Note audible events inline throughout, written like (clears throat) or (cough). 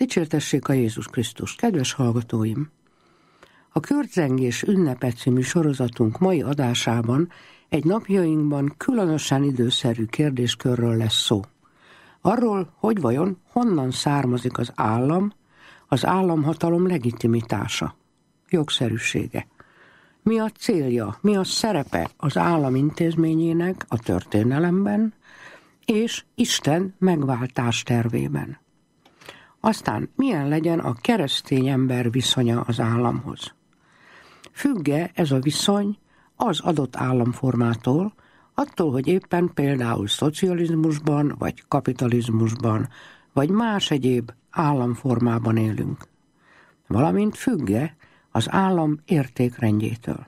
Dicsértessék a Jézus Krisztus, kedves hallgatóim! A körzengés ünnepe című sorozatunk mai adásában egy napjainkban különösen időszerű kérdéskörről lesz szó. Arról, hogy vajon honnan származik az állam, az államhatalom legitimitása, jogszerűsége. Mi a célja, mi a szerepe az állam intézményének a történelemben, és Isten megváltás tervében. Aztán milyen legyen a keresztény ember viszonya az államhoz? Függe ez a viszony az adott államformától, attól, hogy éppen például szocializmusban, vagy kapitalizmusban, vagy más egyéb államformában élünk, valamint függe az állam értékrendjétől.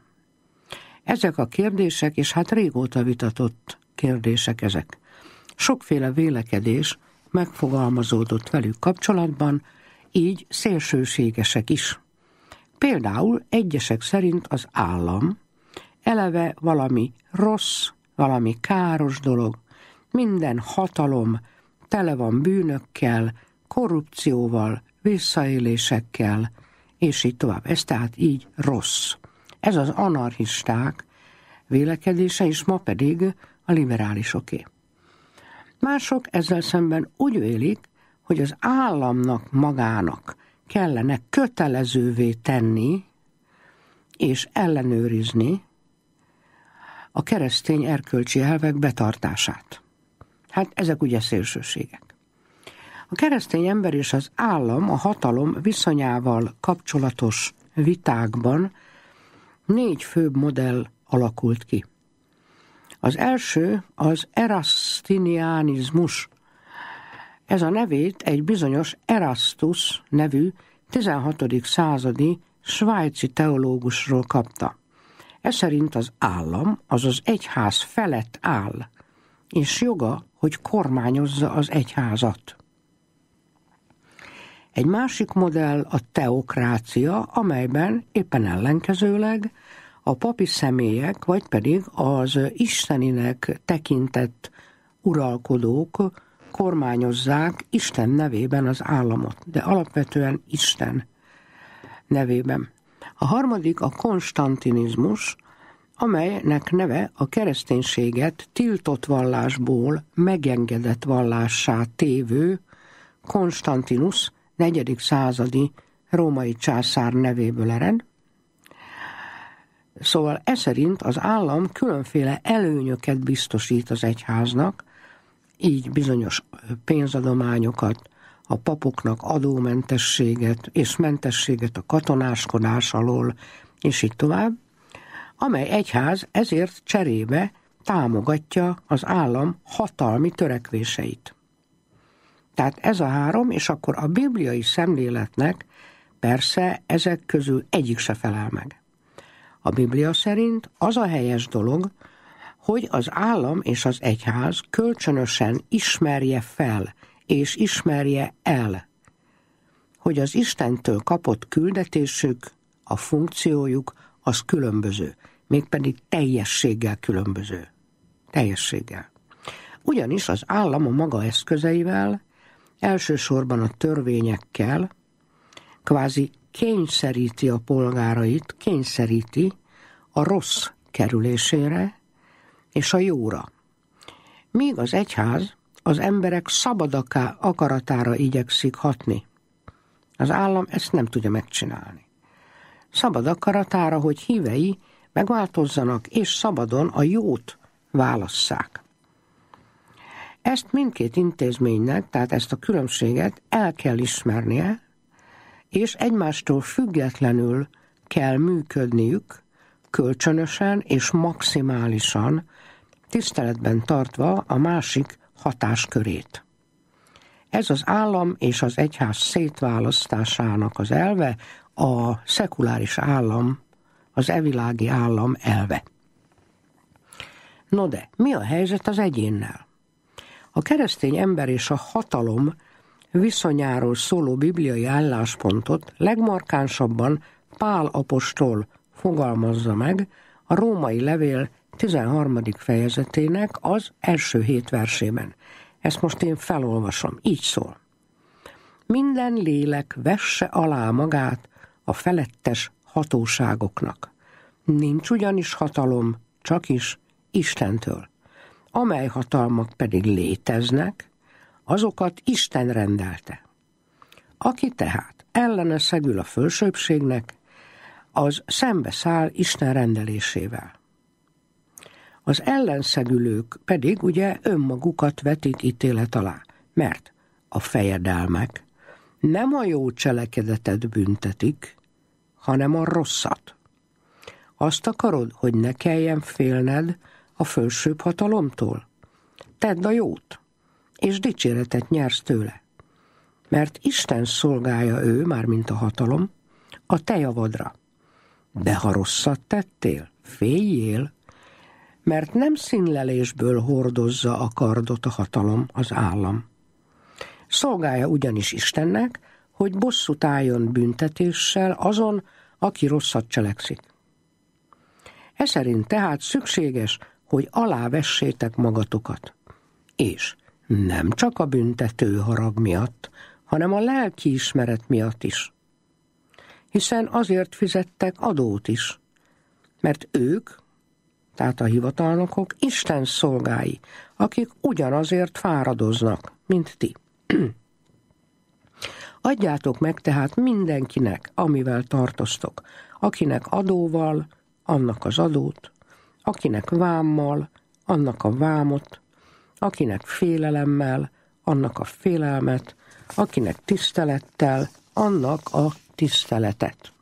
Ezek a kérdések, és hát régóta vitatott kérdések ezek. Sokféle vélekedés megfogalmazódott velük kapcsolatban, így szélsőségesek is. Például egyesek szerint az állam eleve valami rossz, valami káros dolog, minden hatalom tele van bűnökkel, korrupcióval, visszaélésekkel, és így tovább. Ez tehát így rossz. Ez az anarchisták vélekedése, és ma pedig a liberálisoké. Mások ezzel szemben úgy vélik, hogy az államnak magának kellene kötelezővé tenni és ellenőrizni a keresztény erkölcsi elvek betartását. Hát ezek ugye szélsőségek. A keresztény ember és az állam a hatalom viszonyával kapcsolatos vitákban négy főbb modell alakult ki. Az első az erasztinianizmus. Ez a nevét egy bizonyos Erastus nevű 16. századi svájci teológusról kapta. Ez szerint az állam, azaz egyház felett áll, és joga, hogy kormányozza az egyházat. Egy másik modell a teokrácia, amelyben éppen ellenkezőleg a papi személyek, vagy pedig az isteninek tekintett uralkodók kormányozzák Isten nevében az államot, de alapvetően Isten nevében. A harmadik a konstantinizmus, amelynek neve a kereszténységet tiltott vallásból megengedett vallássá tévő Konstantinus IV. századi római császár nevéből ered, Szóval e szerint az állam különféle előnyöket biztosít az egyháznak, így bizonyos pénzadományokat, a papoknak adómentességet és mentességet a katonáskodás alól, és így tovább, amely egyház ezért cserébe támogatja az állam hatalmi törekvéseit. Tehát ez a három, és akkor a bibliai szemléletnek persze ezek közül egyik se felel meg. A Biblia szerint az a helyes dolog, hogy az állam és az egyház kölcsönösen ismerje fel és ismerje el, hogy az Istentől kapott küldetésük, a funkciójuk az különböző, mégpedig teljességgel különböző. Teljességgel. Ugyanis az állam a maga eszközeivel, elsősorban a törvényekkel, kvázi kényszeríti a polgárait, kényszeríti a rossz kerülésére és a jóra. Míg az egyház az emberek szabad akaratára igyekszik hatni. Az állam ezt nem tudja megcsinálni. Szabad akaratára, hogy hívei megváltozzanak, és szabadon a jót válasszák. Ezt mindkét intézménynek, tehát ezt a különbséget el kell ismernie, és egymástól függetlenül kell működniük, kölcsönösen és maximálisan, tiszteletben tartva a másik hatáskörét. Ez az állam és az egyház szétválasztásának az elve a szekuláris állam, az evilági állam elve. No de, mi a helyzet az egyénnel? A keresztény ember és a hatalom viszonyáról szóló bibliai álláspontot legmarkánsabban Pál apostol fogalmazza meg a római levél 13. fejezetének az első hét versében. Ezt most én felolvasom, így szól. Minden lélek vesse alá magát a felettes hatóságoknak. Nincs ugyanis hatalom, csak is Istentől, amely hatalmak pedig léteznek, azokat Isten rendelte. Aki tehát ellene szegül a fölsőbségnek, az száll Isten rendelésével. Az ellenszegülők pedig ugye önmagukat vetik ítélet alá, mert a fejedelmek nem a jó cselekedetet büntetik, hanem a rosszat. Azt akarod, hogy ne kelljen félned a fölsőbb hatalomtól? Tedd a jót és dicséretet nyersz tőle. Mert Isten szolgálja ő, már mint a hatalom, a te javadra. De ha rosszat tettél, féljél, mert nem színlelésből hordozza a kardot a hatalom, az állam. Szolgálja ugyanis Istennek, hogy bosszút álljon büntetéssel azon, aki rosszat cselekszik. Eszerint tehát szükséges, hogy alávessétek magatokat. És nem csak a büntető harag miatt, hanem a lelki ismeret miatt is. Hiszen azért fizettek adót is, mert ők, tehát a hivatalnokok, Isten szolgái, akik ugyanazért fáradoznak, mint ti. (clears throat) Adjátok meg tehát mindenkinek, amivel tartoztok, akinek adóval, annak az adót, akinek vámmal, annak a vámot, akinek félelemmel, annak a félelmet, akinek tisztelettel, annak a tiszteletet.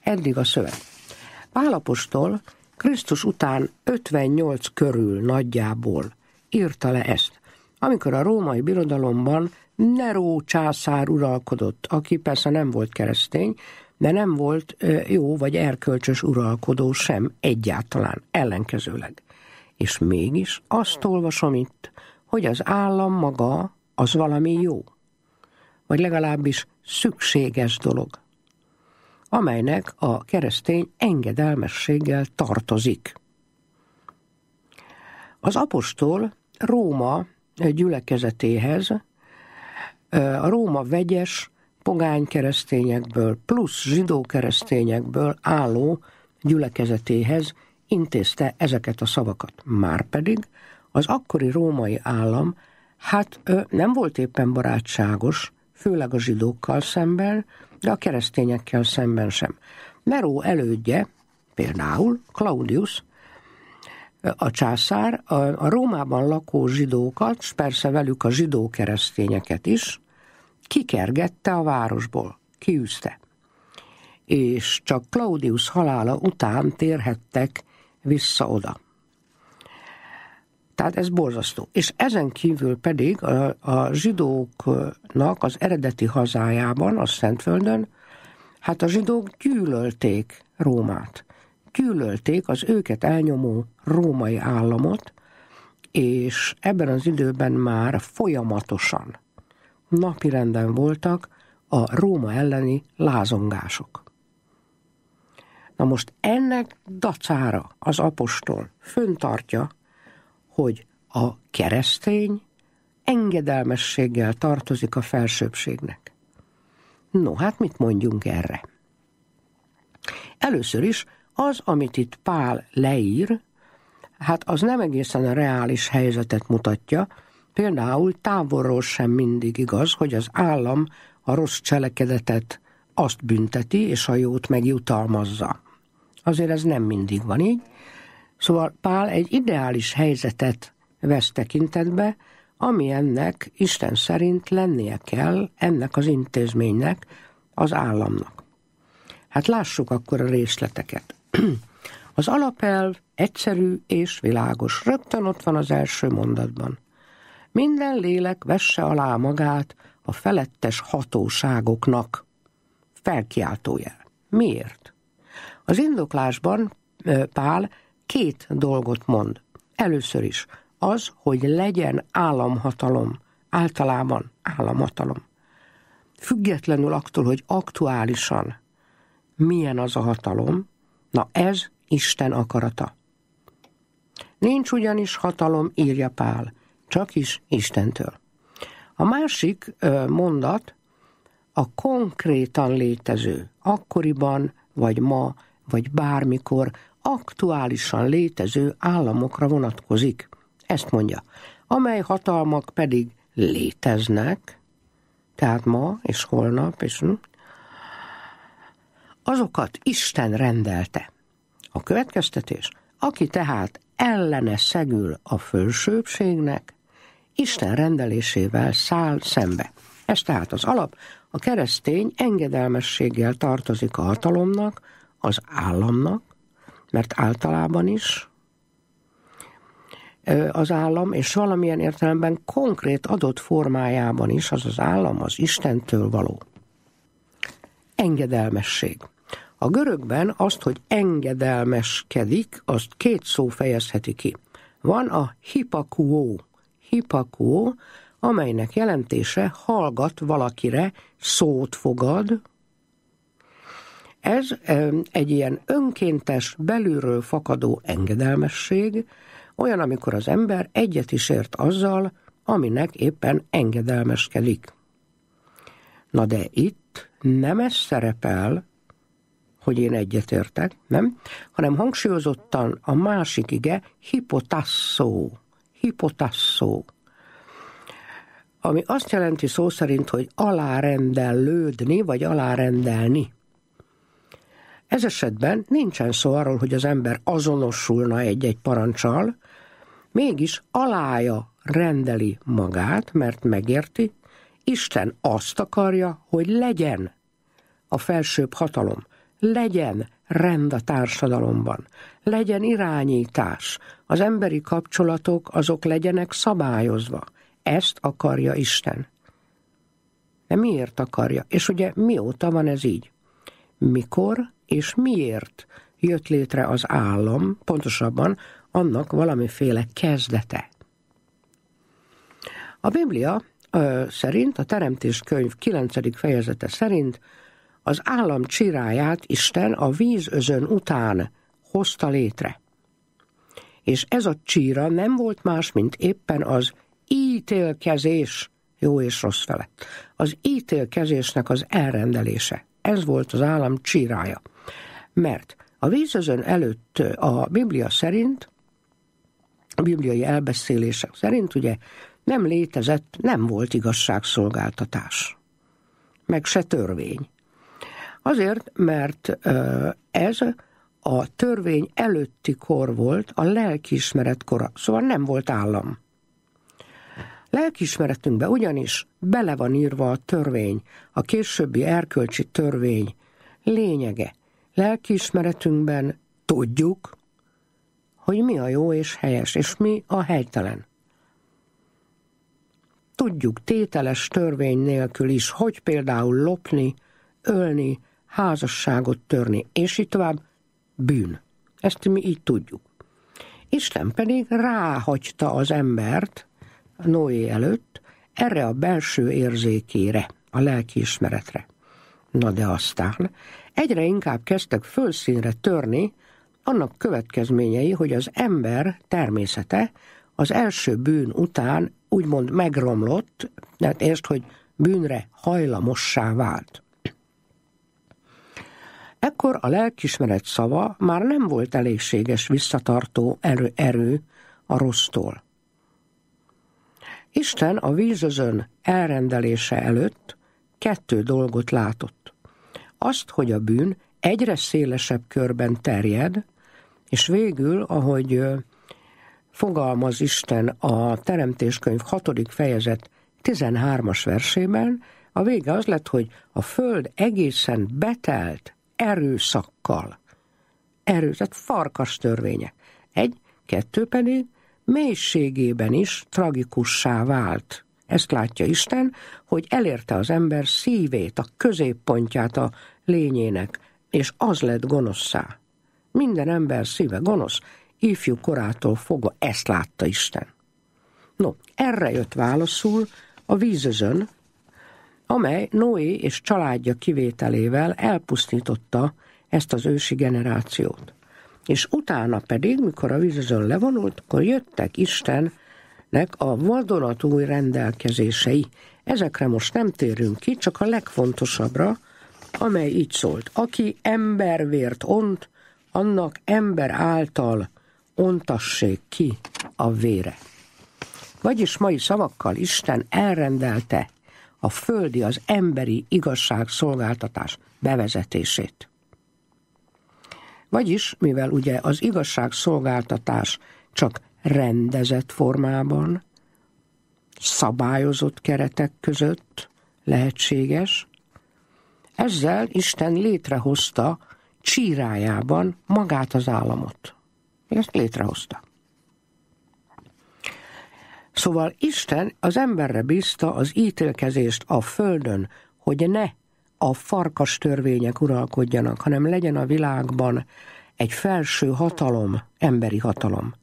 Eddig a szöveg. Pálapostól Krisztus után 58 körül nagyjából írta le ezt, amikor a római birodalomban Neró császár uralkodott, aki persze nem volt keresztény, de nem volt jó vagy erkölcsös uralkodó sem egyáltalán, ellenkezőleg és mégis azt olvasom itt, hogy az állam maga az valami jó, vagy legalábbis szükséges dolog, amelynek a keresztény engedelmességgel tartozik. Az apostol Róma gyülekezetéhez a Róma vegyes pogány keresztényekből plusz zsidó keresztényekből álló gyülekezetéhez intézte ezeket a szavakat. Márpedig az akkori római állam hát nem volt éppen barátságos, főleg a zsidókkal szemben, de a keresztényekkel szemben sem. Meró elődje, például Claudius, a császár a, a Rómában lakó zsidókat, és persze velük a zsidó keresztényeket is, kikergette a városból, kiűzte. És csak Claudius halála után térhettek vissza oda. Tehát ez borzasztó. És ezen kívül pedig a, a zsidóknak az eredeti hazájában, a Szentföldön, hát a zsidók gyűlölték Rómát. Gyűlölték az őket elnyomó római államot, és ebben az időben már folyamatosan napirenden voltak a Róma elleni lázongások. Na most ennek dacára az apostol föntartja, hogy a keresztény engedelmességgel tartozik a felsőbbségnek. No, hát mit mondjunk erre? Először is az, amit itt Pál leír, hát az nem egészen a reális helyzetet mutatja, például távolról sem mindig igaz, hogy az állam a rossz cselekedetet azt bünteti, és a jót megjutalmazza. Azért ez nem mindig van így. Szóval Pál egy ideális helyzetet vesz tekintetbe, ami ennek Isten szerint lennie kell ennek az intézménynek, az államnak. Hát lássuk akkor a részleteket. (clears throat) Az alapelv egyszerű és világos. Rögtön ott van az első mondatban. Minden lélek vesse alá magát a felettes hatóságoknak. Felkiáltójel. Miért? Az indoklásban Pál két dolgot mond. Először is az, hogy legyen államhatalom, általában államhatalom. Függetlenül attól, hogy aktuálisan milyen az a hatalom, na ez Isten akarata. Nincs ugyanis hatalom, írja Pál, csak is Istentől. A másik mondat a konkrétan létező, akkoriban vagy ma vagy bármikor aktuálisan létező államokra vonatkozik. Ezt mondja, amely hatalmak pedig léteznek, tehát ma és holnap, és hm, azokat Isten rendelte. A következtetés, aki tehát ellene szegül a fölsőbségnek, Isten rendelésével száll szembe. Ez tehát az alap, a keresztény engedelmességgel tartozik a hatalomnak, az államnak, mert általában is az állam, és valamilyen értelemben konkrét adott formájában is az az állam az Istentől való. Engedelmesség. A görögben azt, hogy engedelmeskedik, azt két szó fejezheti ki. Van a hipakuó, hipakuó, amelynek jelentése hallgat valakire, szót fogad, ez egy ilyen önkéntes, belülről fakadó engedelmesség, olyan, amikor az ember egyet is ért azzal, aminek éppen engedelmeskedik. Na de itt nem ez szerepel, hogy én egyetértek, nem? Hanem hangsúlyozottan a másik ige hipotasszó. Hipotasszó. Ami azt jelenti szó szerint, hogy alárendelődni, vagy alárendelni. Ez esetben nincsen szó arról, hogy az ember azonosulna egy-egy parancsal, mégis alája rendeli magát, mert megérti, Isten azt akarja, hogy legyen a felsőbb hatalom, legyen rend a társadalomban, legyen irányítás, az emberi kapcsolatok azok legyenek szabályozva. Ezt akarja Isten. De miért akarja? És ugye mióta van ez így? Mikor és miért jött létre az állam, pontosabban annak valamiféle kezdete. A Biblia ö, szerint, a Teremtés könyv 9. fejezete szerint az állam csiráját Isten a vízözön után hozta létre. És ez a csíra nem volt más, mint éppen az ítélkezés jó és rossz felett. Az ítélkezésnek az elrendelése. Ez volt az állam csírája mert a vízözön előtt a Biblia szerint, a bibliai elbeszélések szerint ugye nem létezett, nem volt igazságszolgáltatás, meg se törvény. Azért, mert ez a törvény előtti kor volt, a lelkiismeret kora, szóval nem volt állam. Lelkiismeretünkbe ugyanis bele van írva a törvény, a későbbi erkölcsi törvény lényege, Lelkiismeretünkben tudjuk, hogy mi a jó és helyes, és mi a helytelen. Tudjuk tételes törvény nélkül is, hogy például lopni, ölni, házasságot törni, és így tovább bűn. Ezt mi így tudjuk. Isten pedig ráhagyta az embert Noé előtt erre a belső érzékére, a lelkiismeretre. Na de aztán egyre inkább kezdtek fölszínre törni annak következményei, hogy az ember természete az első bűn után úgymond megromlott, tehát ért, hogy bűnre hajlamossá vált. Ekkor a lelkismeret szava már nem volt elégséges visszatartó erő, erő a rossztól. Isten a vízözön elrendelése előtt kettő dolgot látott azt, hogy a bűn egyre szélesebb körben terjed, és végül, ahogy fogalmaz Isten a Teremtéskönyv 6. fejezet 13-as versében, a vége az lett, hogy a Föld egészen betelt erőszakkal. Erő, tehát farkas törvénye. Egy, kettő pedig mélységében is tragikussá vált. Ezt látja Isten, hogy elérte az ember szívét, a középpontját a lényének, és az lett gonoszszá. Minden ember szíve gonosz, ifjú korától fogva ezt látta Isten. No, erre jött válaszul a vízözön, amely Noé és családja kivételével elpusztította ezt az ősi generációt. És utána pedig, mikor a vízözön levonult, akkor jöttek Isten nek a vadonatúj rendelkezései. Ezekre most nem térünk ki, csak a legfontosabbra, amely így szólt. Aki embervért ont, annak ember által ontassék ki a vére. Vagyis mai szavakkal Isten elrendelte a földi, az emberi igazság szolgáltatás bevezetését. Vagyis, mivel ugye az igazság szolgáltatás csak rendezett formában, szabályozott keretek között lehetséges. Ezzel Isten létrehozta csírájában magát az államot. Ezt létrehozta. Szóval Isten az emberre bízta az ítélkezést a földön, hogy ne a farkas törvények uralkodjanak, hanem legyen a világban egy felső hatalom, emberi hatalom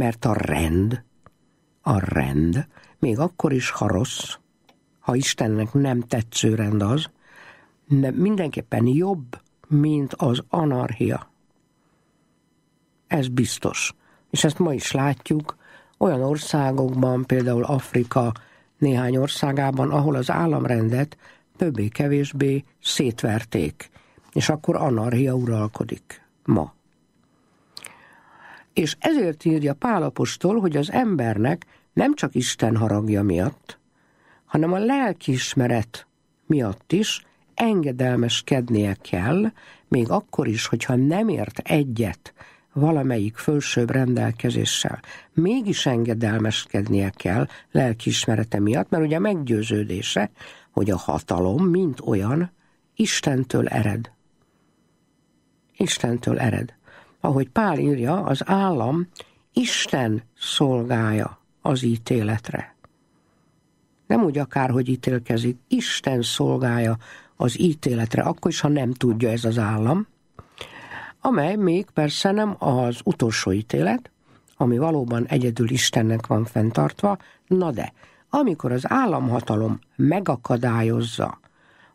mert a rend, a rend, még akkor is, ha rossz, ha Istennek nem tetsző rend az, de mindenképpen jobb, mint az anarchia. Ez biztos. És ezt ma is látjuk olyan országokban, például Afrika néhány országában, ahol az államrendet többé-kevésbé szétverték, és akkor anarchia uralkodik ma. És ezért írja Pálapostól, hogy az embernek nem csak Isten haragja miatt, hanem a lelkiismeret miatt is engedelmeskednie kell, még akkor is, hogyha nem ért egyet valamelyik fölsőbb rendelkezéssel. Mégis engedelmeskednie kell lelkiismerete miatt, mert ugye meggyőződése, hogy a hatalom, mint olyan, Istentől ered. Istentől ered ahogy Pál írja, az állam Isten szolgája az ítéletre. Nem úgy akár hogy ítélkezik, Isten szolgája az ítéletre, akkor is, ha nem tudja ez az állam, amely még persze nem az utolsó ítélet, ami valóban egyedül Istennek van fenntartva, na de, amikor az államhatalom megakadályozza,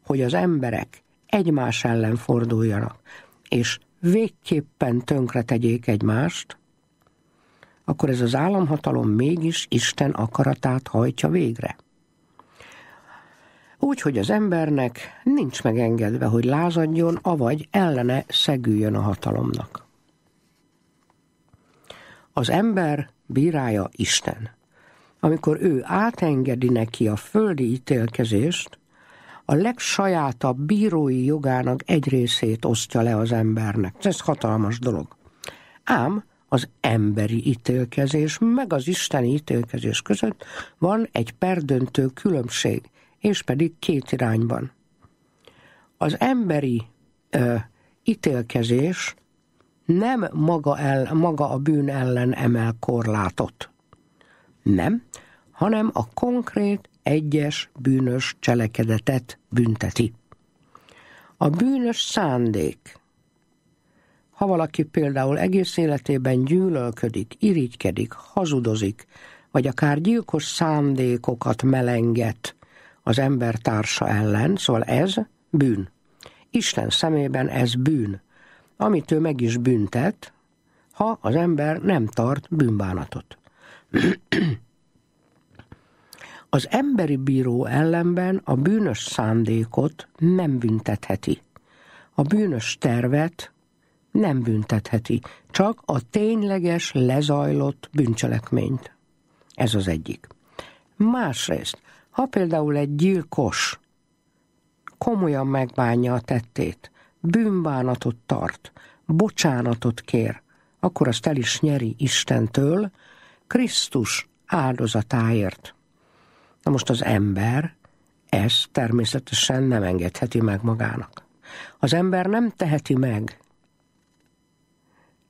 hogy az emberek egymás ellen forduljanak, és végképpen tegyék egymást, akkor ez az államhatalom mégis Isten akaratát hajtja végre. Úgy, hogy az embernek nincs megengedve, hogy lázadjon, avagy ellene szegüljön a hatalomnak. Az ember bírálja Isten. Amikor ő átengedi neki a földi ítélkezést, a legsajátabb bírói jogának egy részét osztja le az embernek. Ez hatalmas dolog. Ám az emberi ítélkezés meg az isteni ítélkezés között van egy perdöntő különbség, és pedig két irányban. Az emberi ö, ítélkezés nem maga, el, maga a bűn ellen emel korlátot. Nem, hanem a konkrét egyes bűnös cselekedetet bünteti. A bűnös szándék. Ha valaki például egész életében gyűlölködik, irigykedik, hazudozik, vagy akár gyilkos szándékokat melenget az ember társa ellen, szóval ez bűn. Isten szemében ez bűn, amit ő meg is büntet, ha az ember nem tart bűnbánatot. (clears throat) Az emberi bíró ellenben a bűnös szándékot nem büntetheti. A bűnös tervet nem büntetheti, csak a tényleges, lezajlott bűncselekményt. Ez az egyik. Másrészt, ha például egy gyilkos komolyan megbánja a tettét, bűnbánatot tart, bocsánatot kér, akkor azt el is nyeri Istentől, Krisztus áldozatáért. Na most az ember ezt természetesen nem engedheti meg magának. Az ember nem teheti meg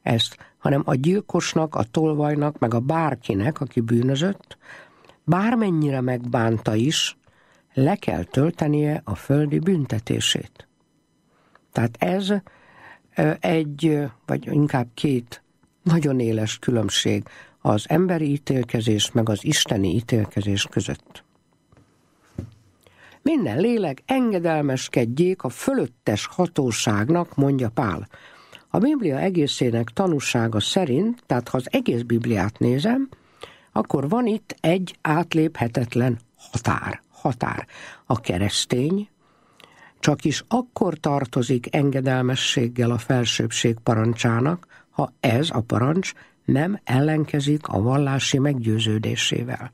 ezt, hanem a gyilkosnak, a tolvajnak, meg a bárkinek, aki bűnözött, bármennyire megbánta is, le kell töltenie a földi büntetését. Tehát ez egy, vagy inkább két nagyon éles különbség az emberi ítélkezés meg az isteni ítélkezés között. Minden lélek engedelmeskedjék a fölöttes hatóságnak, mondja Pál. A Biblia egészének tanúsága szerint, tehát ha az egész Bibliát nézem, akkor van itt egy átléphetetlen határ. Határ. A keresztény csak is akkor tartozik engedelmességgel a felsőbbség parancsának, ha ez a parancs nem ellenkezik a vallási meggyőződésével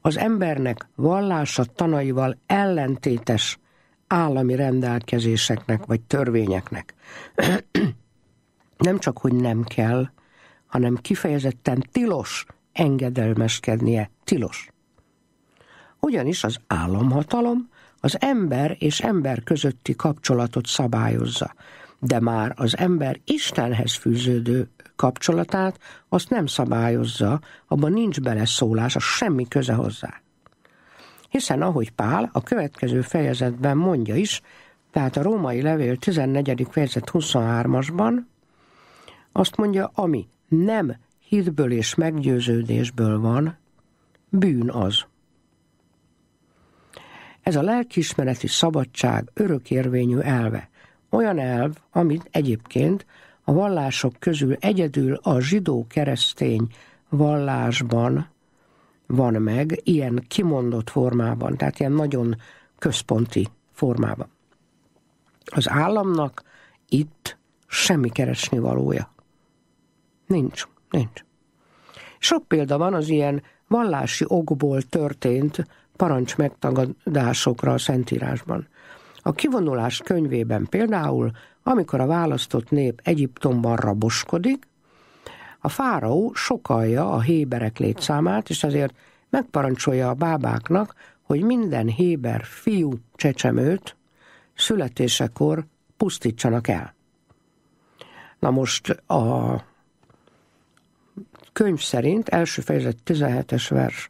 az embernek vallása tanaival ellentétes állami rendelkezéseknek vagy törvényeknek. (clears throat) nem csak, hogy nem kell, hanem kifejezetten tilos engedelmeskednie, tilos. Ugyanis az államhatalom az ember és ember közötti kapcsolatot szabályozza, de már az ember Istenhez fűződő kapcsolatát, azt nem szabályozza, abban nincs beleszólás, semmi köze hozzá. Hiszen ahogy Pál a következő fejezetben mondja is, tehát a római levél 14. fejezet 23-asban, azt mondja, ami nem hitből és meggyőződésből van, bűn az. Ez a lelkiismereti szabadság örökérvényű elve, olyan elv, amit egyébként a vallások közül egyedül a zsidó-keresztény vallásban van meg, ilyen kimondott formában, tehát ilyen nagyon központi formában. Az államnak itt semmi keresni valója. Nincs, nincs. Sok példa van az ilyen vallási okból történt parancs megtagadásokra a Szentírásban. A kivonulás könyvében például, amikor a választott nép Egyiptomban raboskodik, a fáraó sokalja a héberek létszámát, és azért megparancsolja a bábáknak, hogy minden héber fiú csecsemőt születésekor pusztítsanak el. Na most a könyv szerint, első fejezet 17-es vers,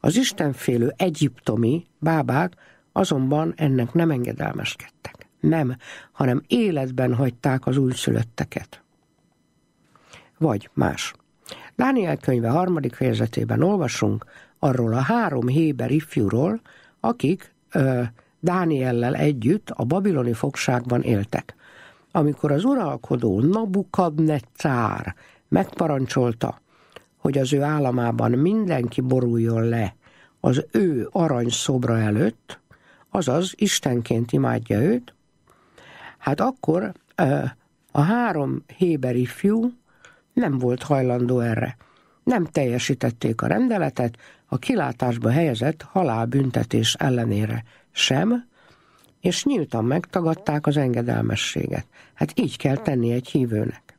az istenfélő egyiptomi bábák Azonban ennek nem engedelmeskedtek. Nem, hanem életben hagyták az újszülötteket. Vagy más. Dániel könyve harmadik fejezetében olvasunk arról a három héber ifjúról, akik Dániellel együtt a babiloni fogságban éltek. Amikor az uralkodó Nabukadnecár megparancsolta, hogy az ő államában mindenki boruljon le az ő arany szobra előtt, azaz Istenként imádja őt, hát akkor a három héberi fiú nem volt hajlandó erre. Nem teljesítették a rendeletet a kilátásba helyezett halálbüntetés ellenére sem, és nyíltan megtagadták az engedelmességet. Hát így kell tenni egy hívőnek.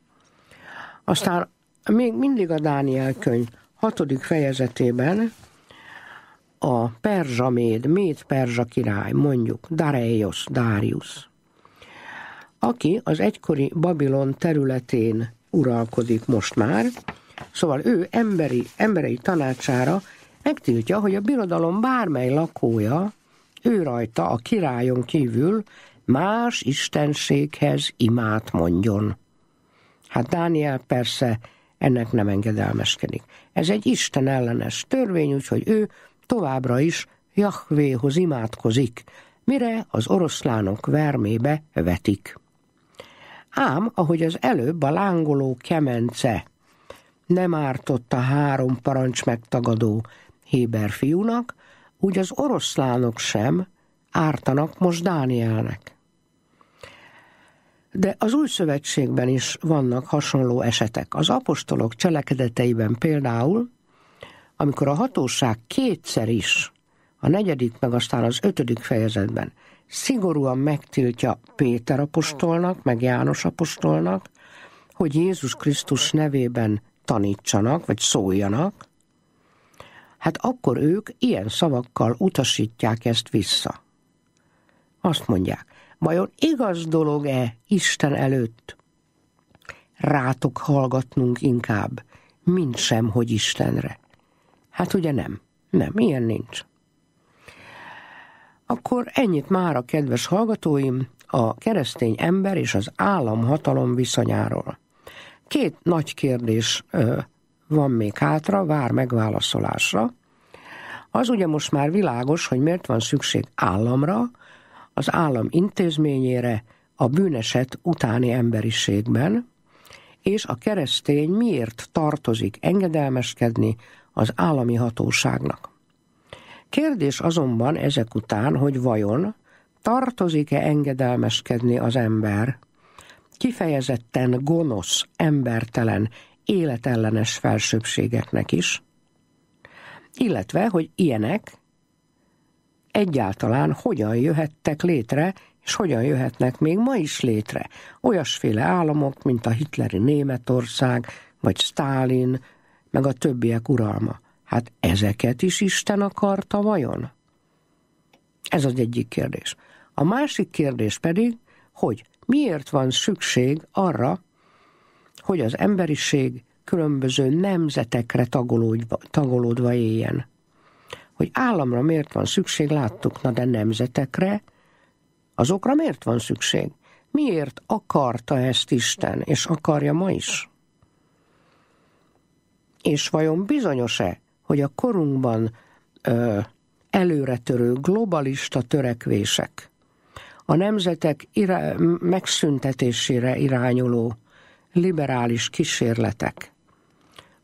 Aztán még mindig a Dániel könyv hatodik fejezetében a perzsa méd, méd perzsa király, mondjuk Dareios, Darius, aki az egykori Babilon területén uralkodik most már, szóval ő emberi, emberei tanácsára megtiltja, hogy a birodalom bármely lakója, ő rajta a királyon kívül más istenséghez imát mondjon. Hát Dániel persze ennek nem engedelmeskedik. Ez egy istenellenes törvény, úgyhogy ő továbbra is Jahvéhoz imádkozik, mire az oroszlánok vermébe vetik. Ám, ahogy az előbb a lángoló kemence nem ártott a három parancs megtagadó Héber fiúnak, úgy az oroszlánok sem ártanak most Dánielnek. De az új szövetségben is vannak hasonló esetek. Az apostolok cselekedeteiben például amikor a hatóság kétszer is, a negyedik, meg aztán az ötödik fejezetben szigorúan megtiltja Péter apostolnak, meg János apostolnak, hogy Jézus Krisztus nevében tanítsanak, vagy szóljanak, hát akkor ők ilyen szavakkal utasítják ezt vissza. Azt mondják, vajon igaz dolog-e Isten előtt? Rátok hallgatnunk inkább, mint sem, hogy Istenre. Hát ugye nem. Nem, ilyen nincs. Akkor ennyit már a kedves hallgatóim a keresztény ember és az államhatalom viszonyáról. Két nagy kérdés ö, van még hátra, vár megválaszolásra. Az ugye most már világos, hogy miért van szükség államra, az állam intézményére, a bűneset utáni emberiségben, és a keresztény miért tartozik engedelmeskedni az állami hatóságnak. Kérdés azonban ezek után, hogy vajon tartozik-e engedelmeskedni az ember kifejezetten gonosz, embertelen, életellenes felsőbségeknek is, illetve, hogy ilyenek egyáltalán hogyan jöhettek létre, és hogyan jöhetnek még ma is létre olyasféle államok, mint a hitleri Németország, vagy Stálin, meg a többiek uralma. Hát ezeket is Isten akarta vajon? Ez az egyik kérdés. A másik kérdés pedig, hogy miért van szükség arra, hogy az emberiség különböző nemzetekre tagolódva, tagolódva éljen. Hogy államra miért van szükség, láttuk, na de nemzetekre, azokra miért van szükség? Miért akarta ezt Isten, és akarja ma is? És vajon bizonyos-e, hogy a korunkban ö, előretörő globalista törekvések, a nemzetek irá- megszüntetésére irányuló liberális kísérletek,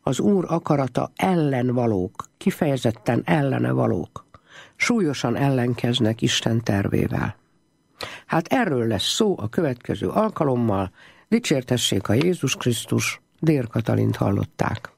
az Úr akarata ellen valók, kifejezetten ellene valók, súlyosan ellenkeznek Isten tervével. Hát erről lesz szó a következő alkalommal. Dicsértessék a Jézus Krisztus, Dér Katalint hallották.